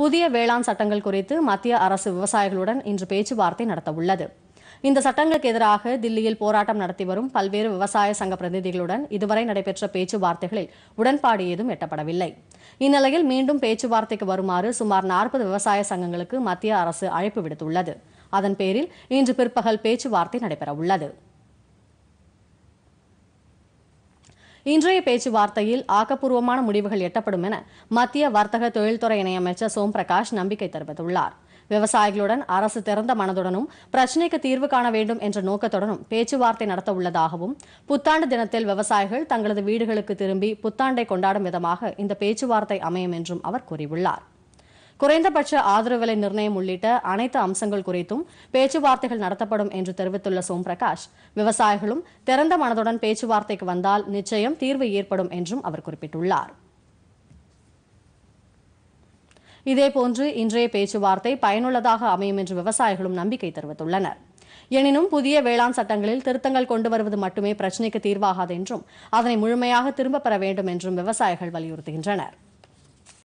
புதிய வேளாண் சட்டங்கள் குறித்து மத்திய அரசு விவசாயிகளுடன் இன்று பேச்சுவார்த்தை நடத்தவுள்ளது இந்த சட்டங்களுக்கு எதிராக தில்லியில் போராட்டம் நடத்தி வரும் பல்வேறு விவசாய சங்க பிரதிநிதிகளுடன் இதுவரை நடைபெற்ற பேச்சுவார்த்தைகளில் உடன்பாடு ஏதும் எட்டப்படவில்லை இந்நிலையில் மீண்டும் பேச்சுவார்த்தைக்கு வருமாறு சுமார் நாற்பது விவசாய சங்கங்களுக்கு மத்திய அரசு அழைப்பு விடுத்துள்ளது அதன் பேரில் இன்று பிற்பகல் பேச்சுவார்த்தை நடைபெறவுள்ளது இன்றைய பேச்சுவார்த்தையில் ஆக்கப்பூர்வமான முடிவுகள் எட்டப்படும் என மத்திய வர்த்தக தொழில்துறை இணையமைச்சர் சோம் பிரகாஷ் நம்பிக்கை தெரிவித்துள்ளார் விவசாயிகளுடன் அரசு திறந்த மனதுடனும் பிரச்சினைக்கு தீர்வு காண வேண்டும் என்ற நோக்கத்துடனும் பேச்சுவார்த்தை நடத்த உள்ளதாகவும் புத்தாண்டு தினத்தில் விவசாயிகள் தங்களது வீடுகளுக்கு திரும்பி புத்தாண்டை கொண்டாடும் விதமாக இந்த பேச்சுவார்த்தை அமையும் என்றும் அவர் கூறியுள்ளார் குறைந்தபட்ச ஆதரவு விலை நிர்ணயம் உள்ளிட்ட அனைத்து அம்சங்கள் குறித்தும் பேச்சுவார்த்தைகள் நடத்தப்படும் என்று தெரிவித்துள்ள சோம் பிரகாஷ் விவசாயிகளும் திறந்த மனதுடன் பேச்சுவார்த்தைக்கு வந்தால் நிச்சயம் தீர்வு ஏற்படும் என்றும் அவர் குறிப்பிட்டுள்ளார் இதேபோன்று இன்றைய பேச்சுவார்த்தை பயனுள்ளதாக அமையும் என்று விவசாயிகளும் நம்பிக்கை தெரிவித்துள்ளனர் எனினும் புதிய வேளாண் சட்டங்களில் திருத்தங்கள் கொண்டு வருவது மட்டுமே பிரச்சினைக்கு தீர்வாகாது என்றும் அதனை முழுமையாக திரும்பப் பெற வேண்டும் என்றும் விவசாயிகள் வலியுறுத்துகின்றனர்